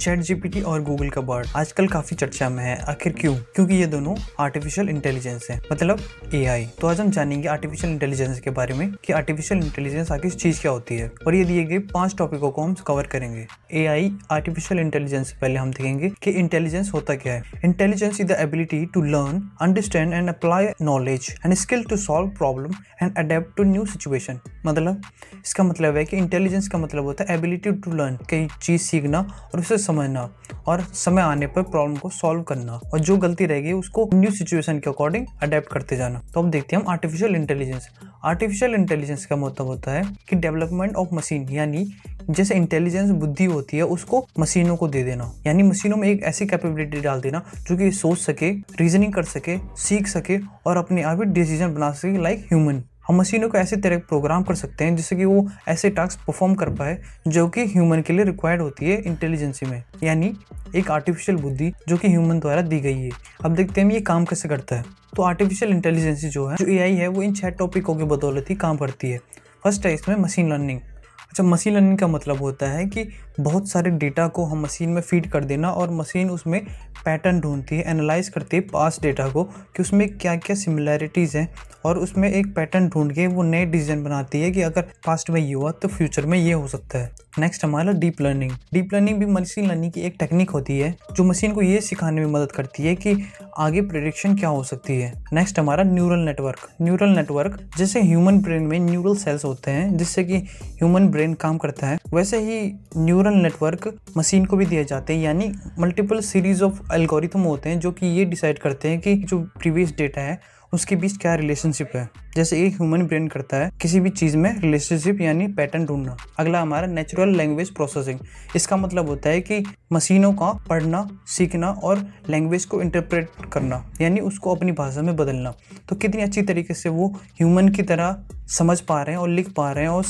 chat GPT और Google का Bard आजकल काफी चर्चा में है आखिर क्यों क्योंकि ये दोनों आर्टिफिशियल इंटेलिजेंस है मतलब ए तो आज हम जानेंगे आर्टिफिशियल इंटेलिजेंस के बारे में कि आर्टिफिशियल इंटेलिजेंस आखिर चीज क्या होती है और ये दिए गए पांच टॉपिकों को हम कवर करेंगे ए आर्टिफिशियल इंटेलिजेंस पहले हम देखेंगे कि इंटेलिजेंस होता क्या है intelligence is the ability to learn understand and apply knowledge and skill to solve problem and adapt to new situation मतलब इसका मतलब है कि इंटेलिजेंस का मतलब होता है एबिलिटी टू लर्न कई चीज सीखना और उसे समझना और समय आने पर प्रॉब्लम को सॉल्व करना और जो गलती रहेगी उसको न्यू सिचुएशन के अकॉर्डिंग अडेप्ट करते जाना तो अब देखते हैं हम आर्टिफिशियल इंटेलिजेंस आर्टिफिशियल इंटेलिजेंस का मतलब होता है कि डेवलपमेंट ऑफ मशीन यानी जैसे इंटेलिजेंस बुद्धि होती है उसको मशीनों को दे देना यानी मशीनों में एक ऐसी कैपेबिलिटी डाल देना जो कि सोच सके रीजनिंग कर सके सीख सके और अपने आप ही डिसीजन बना सके लाइक ह्यूमन हम मशीनों को ऐसे तरह प्रोग्राम कर सकते हैं जिससे कि वो ऐसे टास्क परफॉर्म कर पाए जो कि ह्यूमन के लिए रिक्वायर्ड होती है इंटेलिजेंसी में यानी एक आर्टिफिशियल बुद्धि जो कि ह्यूमन द्वारा दी गई है अब देखते हैं ये काम कैसे करता है तो आर्टिफिशियल इंटेलिजेंसी जो है जो ए है वो इन छह टॉपिकों की बदौलत ही काम करती है फर्स्ट है इसमें मशीन लर्निंग अच्छा मशीन लर्निंग का मतलब होता है कि बहुत सारे डेटा को हम मशीन में फीड कर देना और मशीन उसमें पैटर्न ढूंढती है एनालाइज करती है पास डेटा को कि उसमें क्या क्या सिमिलैरिटीज़ हैं और उसमें एक पैटर्न ढूंढ के वो नए डिसीजन बनाती है कि अगर पास्ट में ये हुआ तो फ्यूचर में ये हो सकता है नेक्स्ट हमारा डीप लर्निंग डीप लर्निंग भी मशीन लर्निंग की एक टेक्निक होती है जो मशीन को ये सिखाने में मदद करती है कि आगे प्रोडिक्शन क्या हो सकती है नेक्स्ट हमारा न्यूरल नेटवर्क न्यूरल नेटवर्क जैसे ह्यूमन ब्रेन में न्यूरल सेल्स होते हैं जिससे कि ह्यूमन ब्रेन काम करता है वैसे ही न्यूरल नेटवर्क मशीन को भी दिए जाते हैं यानी मल्टीपल सीरीज ऑफ एल्गोरिथम होते हैं जो कि ये डिसाइड करते हैं कि जो प्रीवियस डेटा है उसके बीच क्या रिलेशनशिप है जैसे एक ह्यूमन ब्रेन करता है किसी भी चीज़ में रिलेशनशिप यानी पैटर्न ढूंढना अगला हमारा नेचुरल लैंग्वेज प्रोसेसिंग इसका मतलब होता है कि मशीनों का पढ़ना सीखना और लैंग्वेज को इंटरप्रेट करना यानी उसको अपनी भाषा में बदलना तो कितनी अच्छी तरीके से वो ह्यूमन की तरह समझ पा रहे हैं और लिख पा रहे हैं और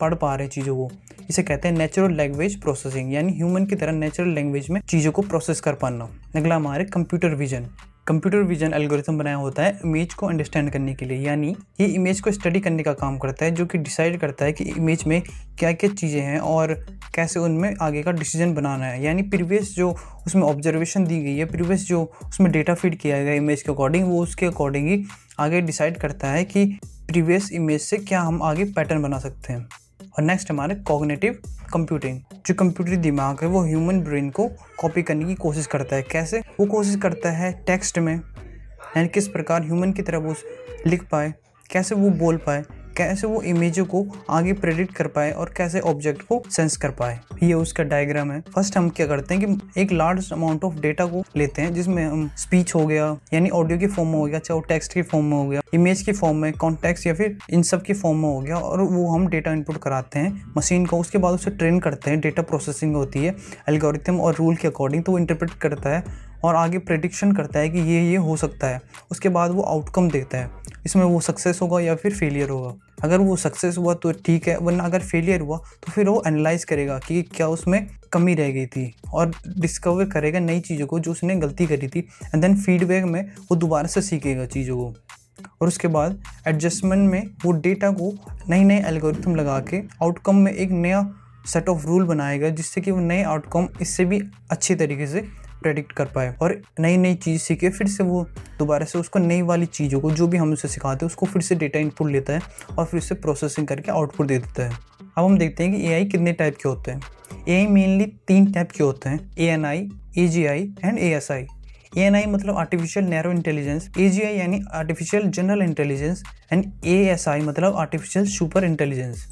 पढ़ पा रहे हैं चीज़ों को इसे कहते हैं नेचुरल लैंग्वेज प्रोसेसिंग यानी ह्यूमन की तरह नेचुरल लैंग्वेज में चीज़ों को प्रोसेस कर पाना अगला हमारे computer vision computer vision algorithm बनाया होता है इमेज को अंडरस्टैंड करने के लिए यानी ये इमेज को स्टडी करने का काम करता है जो कि डिसाइड करता है कि इमेज में क्या क्या चीज़ें हैं और कैसे उनमें आगे का डिसीजन बनाना है यानी प्रीवियस जो उसमें ऑब्जर्वेशन दी गई है प्रीवियस जो उसमें डेटा फीड किया गया इमेज के अकॉर्डिंग वो उसके अकॉर्डिंग ही आगे डिसाइड करता है कि प्रीवियस इमेज से क्या हम आगे पैटर्न बना सकते हैं और नेक्स्ट हमारे कॉग्नेटिव कंप्यूटिंग जो कंप्यूटर दिमाग है वो ह्यूमन ब्रेन को कॉपी करने की कोशिश करता है कैसे वो कोशिश करता है टेक्स्ट में एंड किस प्रकार ह्यूमन की तरफ वो लिख पाए कैसे वो बोल पाए कैसे वो इमेजों को आगे प्रेडिक्ट कर पाए और कैसे ऑब्जेक्ट को सेंस कर पाए ये उसका डायग्राम है फर्स्ट हम क्या करते हैं कि एक लार्ज अमाउंट ऑफ डेटा को लेते हैं जिसमें हम स्पीच हो गया यानी ऑडियो के फॉर्म में हो गया चाहे वो टेक्स्ट के फॉर्म में हो गया इमेज के फॉर्म में कॉन्टेक्स या फिर इन सब के फॉर्म में हो गया और वो हम डेटा इनपुट कराते हैं मशीन को उसके बाद उसे ट्रेन करते हैं डेटा प्रोसेसिंग होती है एल्गोरिथम और रूल के अकॉर्डिंग तो वो इंटरप्रेट करता है और आगे प्रडिक्शन करता है कि ये ये हो सकता है उसके बाद वो आउटकम देता है इसमें वो सक्सेस होगा या फिर फेलियर होगा अगर वो सक्सेस हुआ तो ठीक है वरना अगर फेलियर हुआ तो फिर वो एनालाइज करेगा कि क्या उसमें कमी रह गई थी और डिस्कवर करेगा नई चीज़ों को जो उसने गलती करी थी एंड देन फीडबैक में वो दोबारा से सीखेगा चीज़ों को और उसके बाद एडजस्टमेंट में वो डेटा को नई नए एल्गोरिथम लगा के आउटकम में एक नया सेट ऑफ रूल बनाएगा जिससे कि वो नए आउटकम इससे भी अच्छे तरीके से प्रेडिक्ट कर पाए और नई नई चीज़ सीखे फिर से वो दोबारा से उसको नई वाली चीज़ों को जो भी हम उसे सिखाते हैं उसको फिर से डेटा इनपुट लेता है और फिर उसे प्रोसेसिंग करके आउटपुट दे देता है अब हम देखते हैं कि ए कितने टाइप के होते हैं ए मेनली तीन टाइप के होते हैं A N I A G I and A S I A N I मतलब artificial narrow intelligence A G I यानी artificial general intelligence and A S I मतलब artificial super intelligence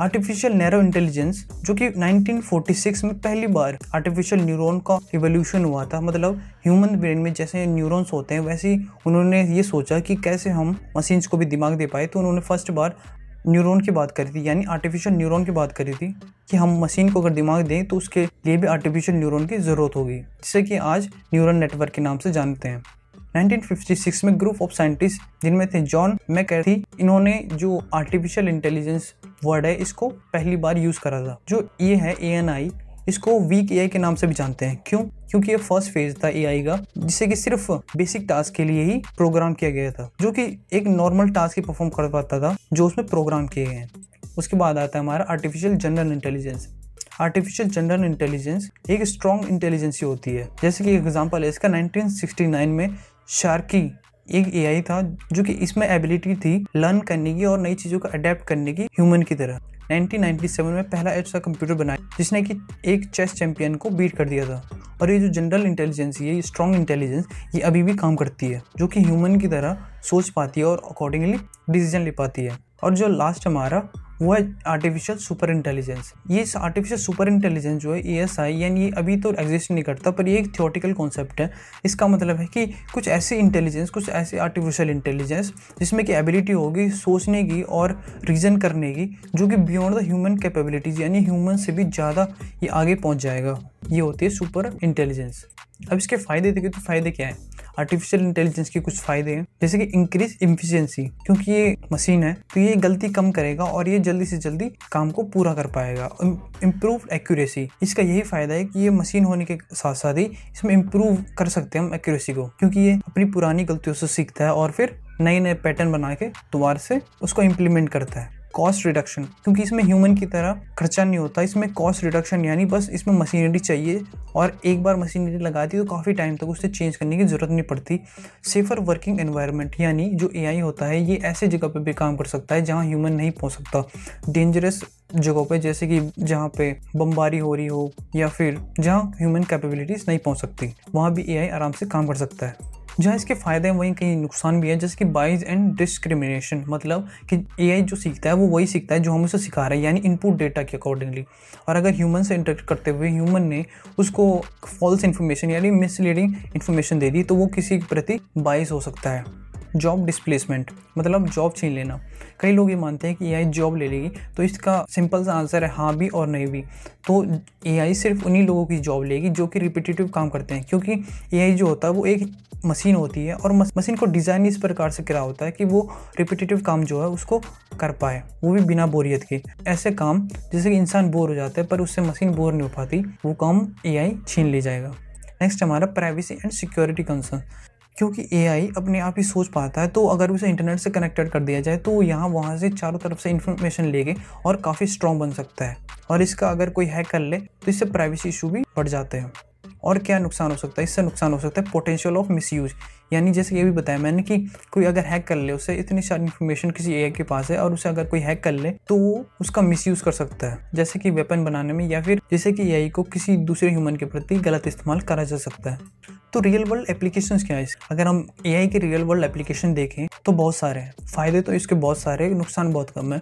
artificial narrow intelligence जो कि 1946 में पहली बार artificial neuron का revolution हुआ था मतलब ह्यूमन ब्रेन में जैसे न्यूरॉन्स होते हैं वैसे ही उन्होंने ये सोचा कि कैसे हम मशीन्स को भी दिमाग दे पाए तो उन्होंने फर्स्ट बार न्यूरॉन की बात करी थी यानी आर्टिफिशियल न्यूरॉन की बात करी थी कि हम मशीन को अगर दिमाग दें तो उसके लिए भी आर्टिफिशियल न्यूरॉन की ज़रूरत होगी जिसे कि आज न्यूरॉन नेटवर्क के नाम से जानते हैं 1956 में ग्रुप ऑफ साइंटिस्ट जिनमें थे जॉन मैक इन्होंने जो आर्टिफिशियल इंटेलिजेंस वर्ड है इसको पहली बार यूज़ करा था जो ये है ए इसको वीक ए के नाम से भी जानते हैं क्यों क्योंकि ये फर्स्ट फेज था ए का जिसे कि सिर्फ बेसिक टास्क के लिए ही प्रोग्राम किया गया था जो कि एक नॉर्मल टास्क ही परफॉर्म कर पाता था जो उसमें प्रोग्राम किए गए हैं उसके बाद आता है हमारा artificial general intelligence artificial general intelligence एक स्ट्रॉन्ग इंटेलिजेंसी होती है जैसे कि एग्जाम्पल है इसका 1969 में शार्की एक एआई था जो कि इसमें एबिलिटी थी लर्न करने की और नई चीज़ों को अडेप्ट करने की ह्यूमन की तरह 1997 में पहला ऐसा कंप्यूटर बनाया जिसने कि एक चेस चैंपियन को बीट कर दिया था और ये जो जनरल इंटेलिजेंस ये स्ट्रॉन्ग इंटेलिजेंस ये अभी भी काम करती है जो कि ह्यूमन की तरह सोच पाती है और अकॉर्डिंगली डिसीजन ले पाती है और जो लास्ट हमारा वो है आर्टिफिशियल सुपर इंटेलिजेंस ये आर्टिफिशियल सुपर इंटेलिजेंस जो है ई एस आई यानी ये अभी तो एग्जिस्ट नहीं करता पर ये एक थियोटिकल कॉन्सेप्ट है इसका मतलब है कि कुछ ऐसी इंटेलिजेंस कुछ ऐसी आर्टिफिशियल इंटेलिजेंस जिसमें कि एबिलिटी होगी सोचने की और रीज़न करने की जो कि बियॉन्ड द ह्यूमन कैपेबिलिटीज़ यानी ह्यूमन से भी ज़्यादा ये आगे पहुँच जाएगा ये होती है सुपर इंटेलिजेंस अब इसके फ़ायदे देखें तो फ़ायदे क्या हैं आर्टिफिशियल इंटेलिजेंस के कुछ फायदे हैं जैसे कि इंक्रीज इफिशियंसी क्योंकि ये मशीन है तो ये गलती कम करेगा और ये जल्दी से जल्दी काम को पूरा कर पाएगा इम्प्रूव एक्यूरेसी इसका यही फायदा है कि ये मशीन होने के साथ साथ ही इसमें इम्प्रूव कर सकते हैं हम एक्यूरेसी को क्योंकि ये अपनी पुरानी गलतियों से सीखता है और फिर नए नए पैटर्न बना के दोबारा से उसको इम्प्लीमेंट करता है कॉस्ट रिडक्शन क्योंकि इसमें ह्यूमन की तरह खर्चा नहीं होता इसमें कॉस्ट रिडक्शन यानी बस इसमें मशीनरी चाहिए और एक बार मशीनरी लगा दी तो काफ़ी टाइम तक उसे चेंज करने की ज़रूरत नहीं पड़ती सेफर वर्किंग एनवायरनमेंट यानी जो ए होता है ये ऐसे जगह पर भी काम कर सकता है जहाँ ह्यूमन नहीं पहुँच सकता डेंजरस जगहों पर जैसे कि जहाँ पे बमबारी हो रही हो या फिर जहाँ ह्यूमन कैपेबिलिटीज़ नहीं पहुँच सकती वहाँ भी ए आराम से काम कर सकता है जहाँ इसके फ़ायदे हैं वहीं कहीं नुकसान भी है जैसे कि बाइज एंड डिस्क्रिमिनेशन मतलब कि ए जो सीखता है वो वही सीखता है जो हम उसे सिखा रहे हैं यानी इनपुट डेटा के अकॉर्डिंगली और अगर ह्यूमन से इंटरेक्ट करते हुए ह्यूमन ने उसको फॉल्स इन्फॉर्मेशन यानी मिसलीडिंग इन्फॉर्मेशन दे दी तो वो किसी के प्रति बाइस हो सकता है जॉब डिस्प्लेसमेंट मतलब जॉब छीन लेना कई लोग ये मानते हैं कि ए जॉब ले लेगी तो इसका सिंपल सा आंसर है हाँ भी और नहीं भी तो ए सिर्फ उन्हीं लोगों की जॉब लेगी जो कि रिपीटेटिव काम करते हैं क्योंकि ए जो होता है वो एक मशीन होती है और मशीन को डिज़ाइन इस प्रकार से करा होता है कि वो रिपीटेटिव काम जो है उसको कर पाए वो भी बिना बोरियत के ऐसे काम जैसे कि इंसान बोर हो जाता है पर उससे मशीन बोर नहीं हो पाती वो काम ए छीन ले जाएगा नेक्स्ट हमारा प्राइवेसी एंड सिक्योरिटी कंसर्न क्योंकि ए अपने आप ही सोच पाता है तो अगर उसे इंटरनेट से कनेक्टेड कर दिया जाए तो यहाँ वहाँ से चारों तरफ से इन्फॉर्मेशन लेके और काफ़ी स्ट्रॉन्ग बन सकता है और इसका अगर कोई हैक कर ले तो इससे प्राइवेसी इशू भी बढ़ जाते हैं और क्या नुकसान हो सकता है इससे नुकसान हो सकता है पोटेंशियल ऑफ मिस यानी जैसे ये भी बताया मैंने कि कोई अगर हैक कर ले उसे इतनी सारी इन्फॉर्मेशन किसी ए के पास है और उसे अगर कोई हैक कर ले तो वो उसका मिस यूज़ कर सकता है जैसे कि वेपन बनाने में या फिर जैसे कि ए को किसी दूसरे ह्यूमन के प्रति गलत इस्तेमाल करा जा सकता है तो रियल वर्ल्ड एप्लीकेशन क्या है अगर हम ए के रियल वर्ल्ड एप्लीकेशन देखें तो बहुत सारे हैं फ़ायदे तो इसके बहुत सारे नुकसान बहुत कम है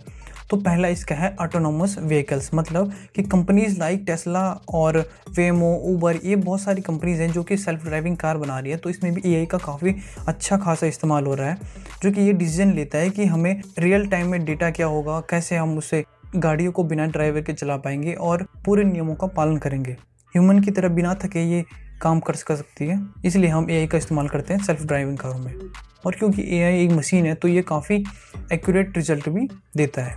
तो पहला इसका है ऑटोनोमस व्हीकल्स मतलब कि कंपनीज लाइक टेस्ला और वेमो ऊबर ये बहुत सारी कंपनीज हैं जो कि सेल्फ ड्राइविंग कार बना रही है तो इसमें भी ए का काफ़ी अच्छा खासा इस्तेमाल हो रहा है जो कि ये डिसीजन लेता है कि हमें रियल टाइम में डेटा क्या होगा कैसे हम उसे गाड़ियों को बिना ड्राइवर के चला पाएंगे और पूरे नियमों का पालन करेंगे ह्यूमन की तरह बिना थके ये काम कर सकती है इसलिए हम ए का इस्तेमाल करते हैं सेल्फ ड्राइविंग कारों में और क्योंकि ए एक मशीन है तो ये काफ़ी एक्यूरेट रिजल्ट भी देता है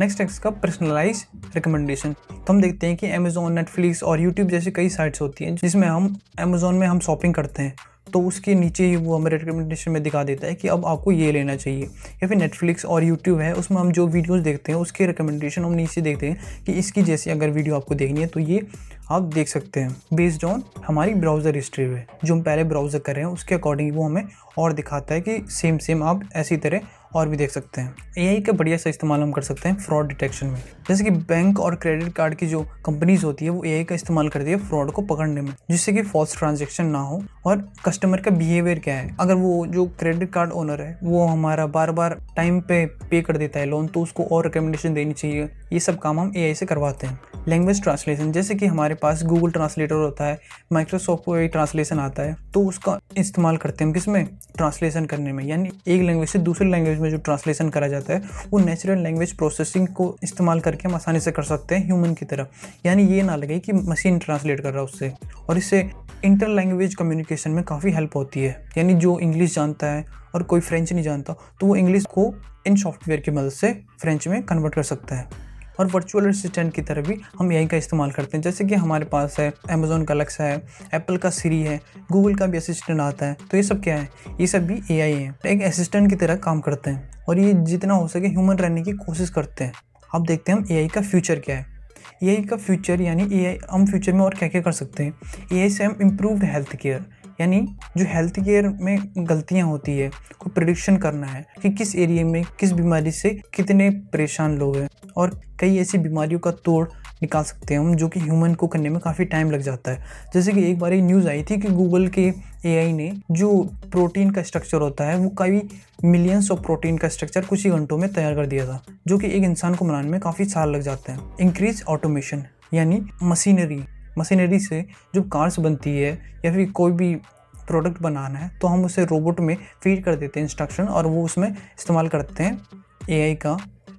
नेक्स्ट है इसका पर्सनलाइज रिकमेंडेशन तो हम देखते हैं कि अमेज़ोन नेटफ्लिक्स और यूट्यूब जैसी कई साइट्स होती हैं जिसमें हम अमेज़ोन में हम शॉपिंग करते हैं तो उसके नीचे ही वो हमें रिकमेंडेशन में दिखा देता है कि अब आपको ये लेना चाहिए या फिर नेटफ्लिक्स और यूट्यूब है उसमें हम जो वीडियोज देखते हैं उसके रिकमेंडेशन हम नीचे देखते हैं कि इसकी जैसी अगर वीडियो आपको देखनी है तो ये आप देख सकते हैं बेस्ड ऑन हमारी ब्राउज़र हिस्ट्री में जो हम पहले ब्राउज़र कर रहे हैं उसके अकॉर्डिंग वो हमें और दिखाता है कि सेम सेम आप ऐसी तरह और भी देख सकते हैं यही का बढ़िया सा इस्तेमाल हम कर सकते हैं फ्रॉड डिटेक्शन में जैसे कि बैंक और क्रेडिट कार्ड की जो कंपनीज होती है वो ए का इस्तेमाल करती है फ्रॉड को पकड़ने में जिससे कि फॉल्स ट्रांजेक्शन ना हो और कस्टमर का बिहेवियर क्या है अगर वो जो क्रेडिट कार्ड ओनर है वो हमारा बार बार टाइम पे पे कर देता है लोन तो उसको और रिकमेंडेशन देनी चाहिए ये सब काम हम ए से करवाते हैं लैंग्वेज ट्रांसलेशन जैसे कि हमारे पास गूगल ट्रांसलेटर होता है माइक्रोसॉफ्ट को ट्रांसलेशन आता है तो उसका इस्तेमाल करते हैं हम किसमें ट्रांसलेशन करने में यानी एक लैंग्वेज से दूसरे लैंग्वेज में जो ट्रांसलेशन करा जाता है वो नेचुरल लैंग्वेज प्रोसेसिंग को इस्तेमाल करके हम आसानी से कर सकते हैं ह्यूमन की तरह यानी ये ना लगे कि मशीन ट्रांसलेट कर रहा है उससे और इससे इंटर लैंग्वेज कम्युनिकेशन में काफ़ी हेल्प होती है यानी जो इंग्लिश जानता है और कोई फ्रेंच नहीं जानता तो वो इंग्लिश को इन सॉफ्टवेयर की मदद से फ्रेंच में कन्वर्ट कर सकता है और वर्चुअल असिस्टेंट की तरह भी हम यही का इस्तेमाल करते हैं जैसे कि हमारे पास है अमेजोन का लक्सा है एप्पल का सीरी है गूगल का भी असिस्टेंट आता है तो ये सब क्या है ये सब भी ए आई है एक असिस्टेंट की तरह काम करते हैं और ये जितना हो सके ह्यूमन रहने की कोशिश करते हैं अब देखते हैं हम ए का फ्यूचर क्या है ए का फ्यूचर यानी ए हम फ्यूचर में और क्या क्या कर सकते हैं ए से हम इम्प्रूव्ड हेल्थ केयर यानी जो हेल्थ केयर में गलतियाँ होती है को प्रडिक्शन करना है कि किस एरिए में किस बीमारी से कितने परेशान लोग हैं और कई ऐसी बीमारियों का तोड़ निकाल सकते हैं हम जो कि ह्यूमन को करने में काफ़ी टाइम लग जाता है जैसे कि एक बार ये न्यूज़ आई थी कि गूगल के ए ने जो प्रोटीन का स्ट्रक्चर होता है वो कई मिलियंस ऑफ प्रोटीन का स्ट्रक्चर कुछ ही घंटों में तैयार कर दिया था जो कि एक इंसान को बनाने में काफ़ी साल लग जाते हैं इंक्रीज ऑटोमेशन यानी मशीनरी मशीनरी से जो कार्स बनती है या फिर कोई भी प्रोडक्ट बनाना है तो हम उसे रोबोट में फीड कर देते हैं इंस्ट्रक्शन और वो उसमें इस्तेमाल करते हैं एआई का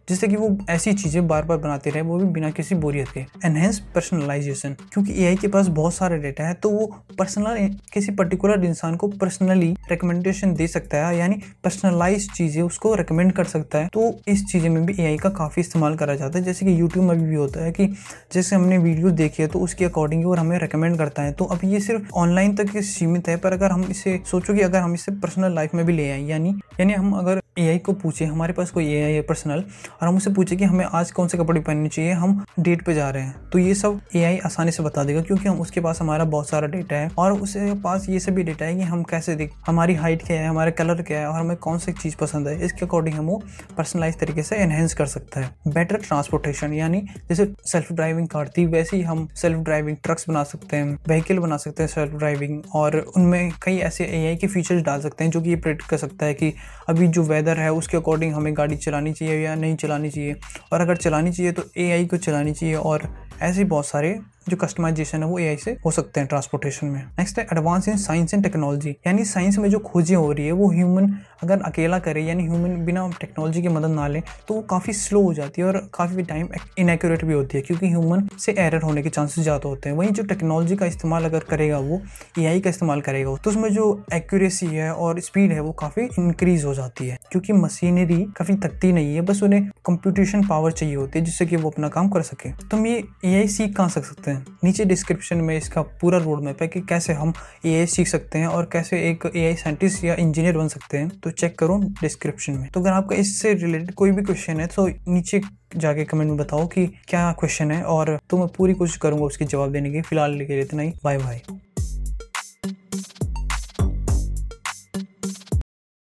जिससे कि वो ऐसी चीज़ें बार बार बनाते रहे वो भी बिना किसी बोरियत के एनहेंस पर्सनलाइजेशन क्योंकि ए के पास बहुत सारे डेटा है तो वो पर्सनल किसी पर्टिकुलर इंसान को पर्सनली रिकमेंडेशन दे सकता है यानी पर्सनलाइज चीज़ें उसको रिकमेंड कर सकता है तो इस चीज़ें में भी ए का काफ़ी इस्तेमाल करा जाता है जैसे कि यूट्यूब में भी होता है कि जैसे हमने वीडियो देखी है तो उसके अकॉर्डिंग और हमें रिकमेंड करता है तो अब ये सिर्फ ऑनलाइन तक सीमित है पर अगर हम इसे सोचो कि अगर हम इसे पर्सनल लाइफ में भी ले आए यानी यानी हम अगर एआई को पूछे हमारे पास कोई एआई है पर्सनल और हम उसे पूछे कि हमें आज कौन से कपड़े पहनने चाहिए हम डेट पे जा रहे हैं तो ये सब एआई आसानी से बता देगा क्योंकि हम उसके पास हमारा बहुत सारा डेटा है और उसके पास ये सभी डेटा है कि हम कैसे देख हमारी हाइट क्या है हमारा कलर क्या है और हमें कौन सी चीज़ पसंद है इसके अकॉर्डिंग हम वो पर्सनलाइज तरीके से एनहेंस कर सकता है बेटर ट्रांसपोर्टेशन यानी जैसे सेल्फ ड्राइविंग कार थी वैसे ही हम सेल्फ ड्राइविंग ट्रक्स बना सकते हैं व्हीकल बना सकते हैं सेल्फ ड्राइविंग और उनमें कई ऐसे ए के फीचर्स डाल सकते हैं जो कि ये प्रेडिक्ट कर सकता है कि अभी जो वेदर वेदर है उसके अकॉर्डिंग हमें गाड़ी चलानी चाहिए या नहीं चलानी चाहिए और अगर चलानी चाहिए तो ए को चलानी चाहिए और ऐसे बहुत सारे जो कस्टमाइजेशन है वो ए से हो सकते हैं ट्रांसपोर्टेशन में नेक्स्ट है advance in science and technology यानी साइंस में जो खोजें हो रही है वो ह्यूमन अगर अकेला करे यानी ह्यूमन बिना टेक्नोलॉजी की मदद ना ले तो वो काफ़ी स्लो हो जाती है और काफ़ी टाइम इनएक्यूरेट भी होती है क्योंकि ह्यूमन से एरर होने के चांसेस ज़्यादा होते हैं वहीं जो टेक्नोलॉजी का इस्तेमाल अगर करेगा वो ए का इस्तेमाल करेगा तो उसमें जो एक्यूरेसी है और स्पीड है वो काफ़ी इंक्रीज हो जाती है क्योंकि मशीनरी काफ़ी थकती नहीं है बस उन्हें कंप्यूटेशन पावर चाहिए होती है जिससे कि वो अपना काम कर सके तो हम ये ए सीख कहाँ सकते हैं हैं नीचे डिस्क्रिप्शन में इसका पूरा रोड मैप है कि कैसे हम ए सीख सकते हैं और कैसे एक ए साइंटिस्ट या इंजीनियर बन सकते हैं तो चेक करो डिस्क्रिप्शन में तो अगर आपका इससे रिलेटेड कोई भी क्वेश्चन है तो नीचे जाके कमेंट में बताओ कि क्या क्वेश्चन है और तो मैं पूरी कोशिश करूंगा उसके जवाब देने की फिलहाल लेके इतना ही बाय बाय